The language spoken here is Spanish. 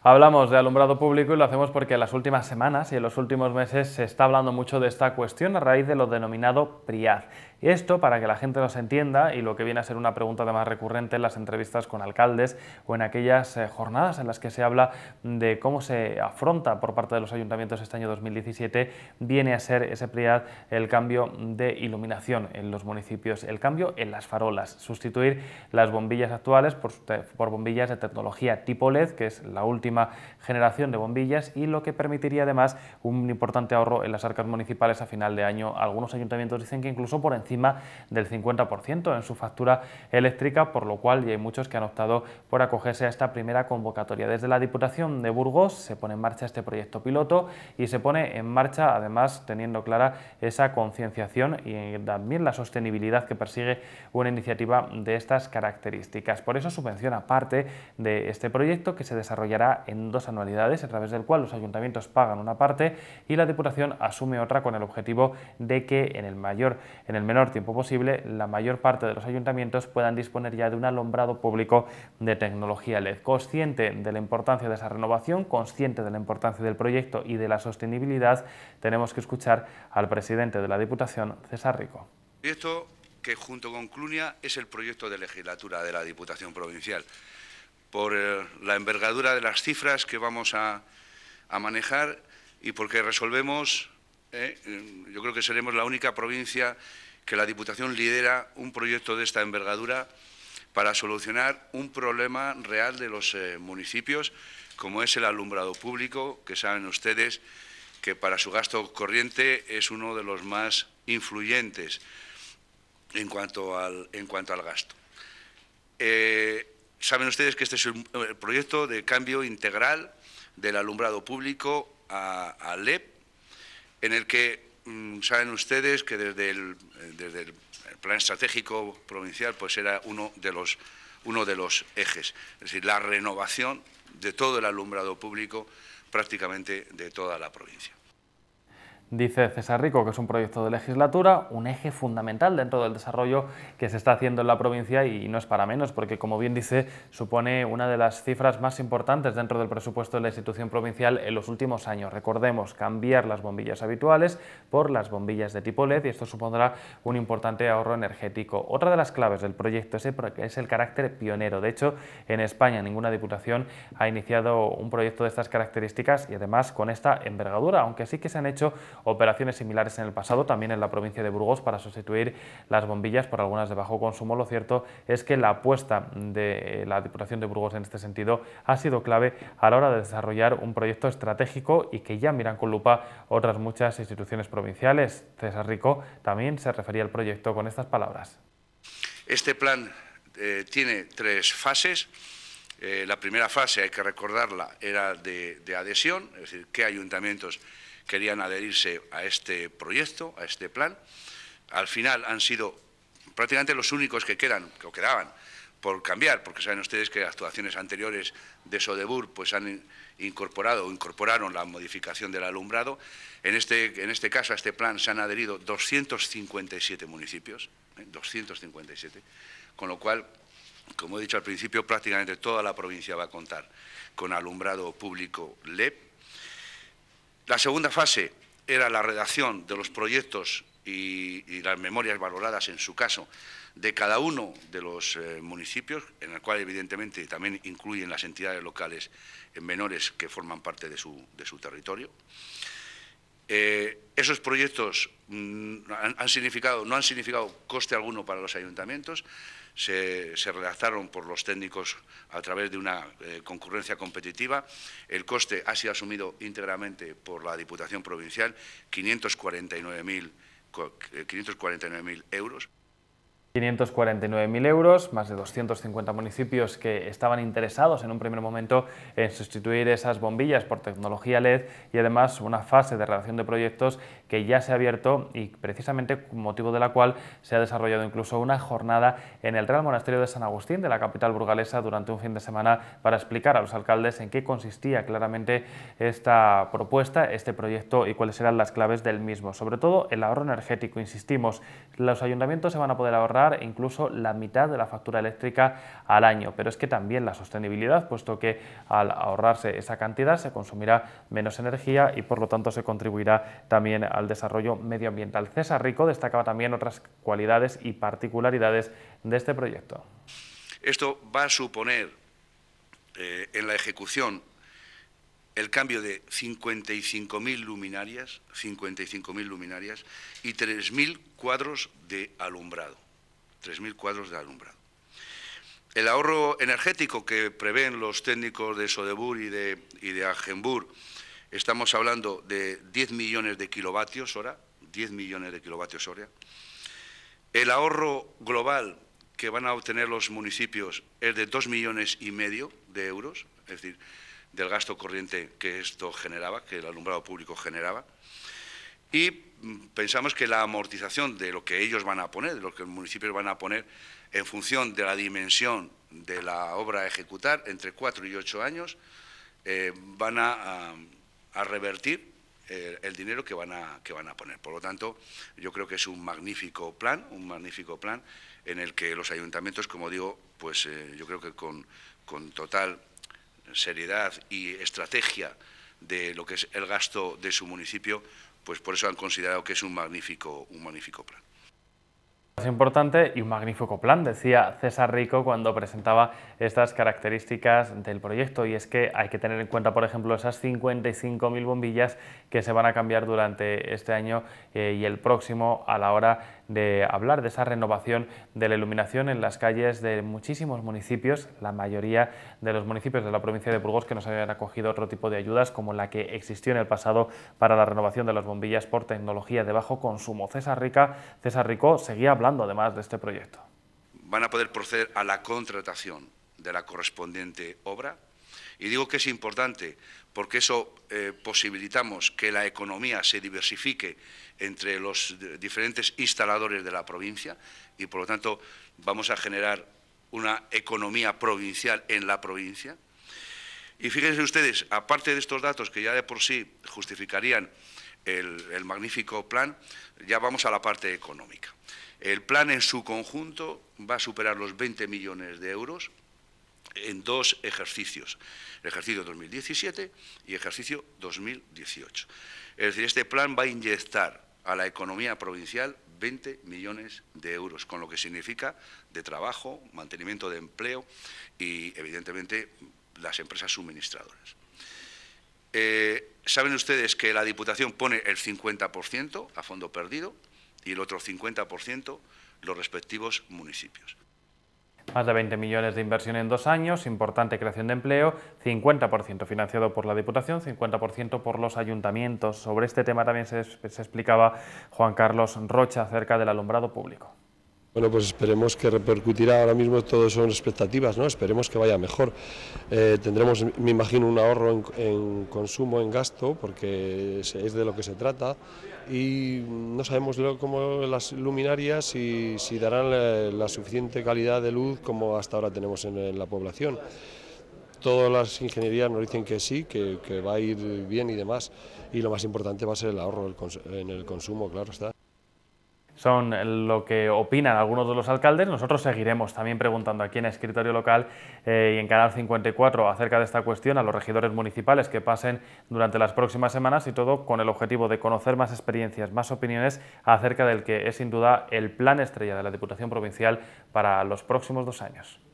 Hablamos de alumbrado público y lo hacemos porque en las últimas semanas y en los últimos meses se está hablando mucho de esta cuestión a raíz de lo denominado PRIAD esto, para que la gente nos entienda, y lo que viene a ser una pregunta de más recurrente en las entrevistas con alcaldes o en aquellas eh, jornadas en las que se habla de cómo se afronta por parte de los ayuntamientos este año 2017, viene a ser ese prioridad el cambio de iluminación en los municipios, el cambio en las farolas, sustituir las bombillas actuales por, por bombillas de tecnología tipo LED, que es la última generación de bombillas y lo que permitiría además un importante ahorro en las arcas municipales a final de año. Algunos ayuntamientos dicen que incluso por encima del 50% en su factura eléctrica, por lo cual ya hay muchos que han optado por acogerse a esta primera convocatoria. Desde la Diputación de Burgos se pone en marcha este proyecto piloto y se pone en marcha además teniendo clara esa concienciación y también la sostenibilidad que persigue una iniciativa de estas características. Por eso subvenciona parte de este proyecto que se desarrollará en dos anualidades, a través del cual los ayuntamientos pagan una parte y la Diputación asume otra con el objetivo de que en el mayor, en el menor menor tiempo posible la mayor parte de los ayuntamientos puedan disponer ya de un alumbrado público de tecnología LED. Consciente de la importancia de esa renovación, consciente de la importancia del proyecto y de la sostenibilidad, tenemos que escuchar al presidente de la Diputación, César Rico. Y esto que junto con Clunia es el proyecto de legislatura de la Diputación Provincial. Por eh, la envergadura de las cifras que vamos a, a manejar y porque resolvemos, eh, yo creo que seremos la única provincia que la Diputación lidera un proyecto de esta envergadura para solucionar un problema real de los eh, municipios, como es el alumbrado público, que saben ustedes que para su gasto corriente es uno de los más influyentes en cuanto al, en cuanto al gasto. Eh, saben ustedes que este es un, el proyecto de cambio integral del alumbrado público a, a LEP, en el que Mm, saben ustedes que eh, desde el, plan estratégico provincial pues era uno de los uno de los ejes, es decir, la renovación de todo el alumbrado público prácticamente de toda la provincia. Dice César Rico que es un proyecto de legislatura, un eje fundamental dentro del desarrollo que se está haciendo en la provincia y no es para menos, porque como bien dice, supone una de las cifras más importantes dentro del presupuesto de la institución provincial en los últimos años. Recordemos, cambiar las bombillas habituales por las bombillas de tipo LED y esto supondrá un importante ahorro energético. Otra de las claves del proyecto es el carácter pionero. De hecho, en España ninguna diputación ha iniciado un proyecto de estas características y además con esta envergadura, aunque sí que se han hecho operaciones similares en el pasado, también en la provincia de Burgos, para sustituir las bombillas por algunas de bajo consumo. Lo cierto es que la apuesta de la Diputación de Burgos en este sentido ha sido clave a la hora de desarrollar un proyecto estratégico y que ya miran con lupa otras muchas instituciones provinciales. César Rico también se refería al proyecto con estas palabras. Este plan eh, tiene tres fases. Eh, la primera fase, hay que recordarla, era de, de adhesión, es decir, qué ayuntamientos querían adherirse a este proyecto, a este plan. Al final han sido prácticamente los únicos que quedan, que quedaban, por cambiar, porque saben ustedes que actuaciones anteriores de Sodebur pues han incorporado o incorporaron la modificación del alumbrado. En este, en este caso, a este plan se han adherido 257 municipios, 257, ¿eh? con lo cual, como he dicho al principio, prácticamente toda la provincia va a contar con alumbrado público LEP, la segunda fase era la redacción de los proyectos y, las memorias valoradas, en su caso, de cada uno de los eh, municipios, en el cual evidentemente también incluyen las entidades locales menores que forman parte de su territorio. Eh, esos proyectos mm, no han significado coste alguno para los ayuntamientos, se, se por los técnicos a través de una eh, concurrencia competitiva. El coste ha sido asumido íntegramente por la Diputación Provincial, 549.000 eh, euros. 549.000 euros, más de 250 municipios que estaban interesados en un primer momento en sustituir esas bombillas por tecnología LED y además una fase de redacción de proyectos que ya se ha abierto y precisamente motivo de la cual se ha desarrollado incluso una jornada en el Real Monasterio de San Agustín de la capital burgalesa durante un fin de semana para explicar a los alcaldes en qué consistía claramente esta propuesta, este proyecto y cuáles eran las claves del mismo. Sobre todo el ahorro energético, insistimos, los ayuntamientos se van a poder ahorrar incluso la mitad de la factura eléctrica al año, pero es que también la sostenibilidad, puesto que al ahorrarse esa cantidad se consumirá menos energía y por lo tanto se contribuirá también a al desarrollo medioambiental. César Rico destacaba también otras cualidades y particularidades de este proyecto. Esto va a suponer eh, en la ejecución el cambio de 55.000 luminarias, 55.000 luminarias y 3.000 cuadros de alumbrado, 3.000 cuadros de alumbrado. El ahorro energético que prevén los técnicos de Sodebur y de, y de Agenbur Estamos hablando de 10 millones de kilovatios hora, 10 millones de kilovatios hora. El ahorro global que van a obtener los municipios es de 2 millones y medio de euros, es decir, del gasto corriente que esto generaba, que el alumbrado público generaba. Y mm, pensamos que la amortización de lo que ellos van a poner, de lo que los municipios van a poner, en función de la dimensión de la obra a ejecutar, entre cuatro y 8 años, eh, van a a revertir eh, el dinero que van, a, que van a poner. Por lo tanto, yo creo que es un magnífico plan, un magnífico plan en el que los ayuntamientos, como digo, pues eh, yo creo que con, con total seriedad y estrategia de lo que es el gasto de su municipio, pues por eso han considerado que es un magnífico, un magnífico plan. Es importante y un magnífico plan, decía César Rico cuando presentaba estas características del proyecto y es que hay que tener en cuenta, por ejemplo, esas 55.000 bombillas que se van a cambiar durante este año eh, y el próximo a la hora de hablar de esa renovación de la iluminación en las calles de muchísimos municipios, la mayoría de los municipios de la provincia de Burgos que nos habían acogido otro tipo de ayudas como la que existió en el pasado para la renovación de las bombillas por tecnología de bajo consumo. César Rica, César Rico seguía hablando además de este proyecto. Van a poder proceder a la contratación de la correspondiente obra y digo que es importante porque eso eh, posibilitamos que la economía se diversifique entre los diferentes instaladores de la provincia y, por lo tanto, vamos a generar una economía provincial en la provincia. Y fíjense ustedes, aparte de estos datos que ya de por sí justificarían el, el magnífico plan, ya vamos a la parte económica. El plan en su conjunto va a superar los 20 millones de euros, en dos ejercicios, el ejercicio 2017 y ejercicio 2018. Es decir, este plan va a inyectar a la economía provincial 20 millones de euros, con lo que significa de trabajo, mantenimiento de empleo y, evidentemente, las empresas suministradoras. Eh, Saben ustedes que la Diputación pone el 50% a fondo perdido y el otro 50% los respectivos municipios más de 20 millones de inversión en dos años, importante creación de empleo, 50% financiado por la Diputación, 50% por los ayuntamientos. Sobre este tema también se, se explicaba Juan Carlos Rocha acerca del alumbrado público. Bueno, pues esperemos que repercutirá ahora mismo, todo son expectativas, ¿no? Esperemos que vaya mejor. Eh, tendremos, me imagino, un ahorro en, consumo, en gasto, porque es de lo que se trata. Y no sabemos cómo las luminarias si, si darán la, suficiente calidad de luz como hasta ahora tenemos en, la población todas las ingenierías nos dicen que sí, que, va a ir bien y demás. Y lo más importante va a ser el ahorro en el consumo, claro está son lo que opinan algunos de los alcaldes. Nosotros seguiremos también preguntando aquí en Escritorio Local eh, y en Canal 54 acerca de esta cuestión a los regidores municipales que pasen durante las próximas semanas y todo con el objetivo de conocer más experiencias, más opiniones acerca del que es sin duda el plan estrella de la Diputación Provincial para los próximos dos años.